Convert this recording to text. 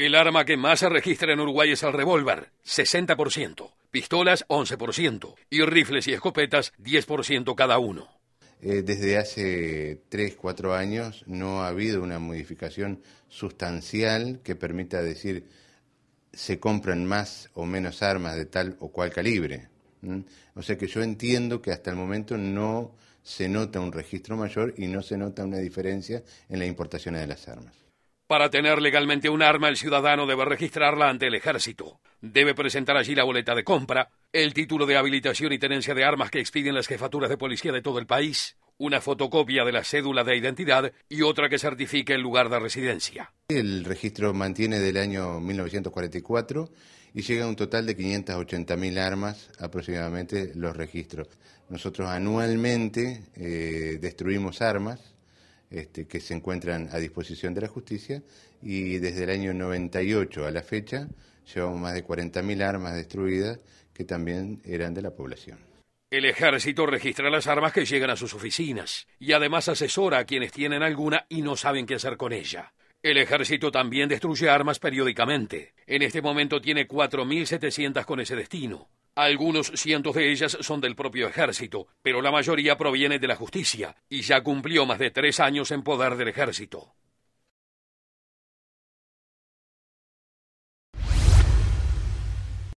El arma que más se registra en Uruguay es el revólver, 60%, pistolas 11% y rifles y escopetas 10% cada uno. Eh, desde hace 3, 4 años no ha habido una modificación sustancial que permita decir se compran más o menos armas de tal o cual calibre. O sea que yo entiendo que hasta el momento no se nota un registro mayor y no se nota una diferencia en las importaciones de las armas. Para tener legalmente un arma, el ciudadano debe registrarla ante el ejército. Debe presentar allí la boleta de compra, el título de habilitación y tenencia de armas que expiden las jefaturas de policía de todo el país, una fotocopia de la cédula de identidad y otra que certifique el lugar de residencia. El registro mantiene del año 1944 y llega a un total de 580.000 armas aproximadamente los registros. Nosotros anualmente eh, destruimos armas este, que se encuentran a disposición de la justicia y desde el año 98 a la fecha llevamos más de 40.000 armas destruidas que también eran de la población. El ejército registra las armas que llegan a sus oficinas y además asesora a quienes tienen alguna y no saben qué hacer con ella. El ejército también destruye armas periódicamente. En este momento tiene 4.700 con ese destino. Algunos cientos de ellas son del propio ejército, pero la mayoría proviene de la justicia, y ya cumplió más de tres años en poder del ejército.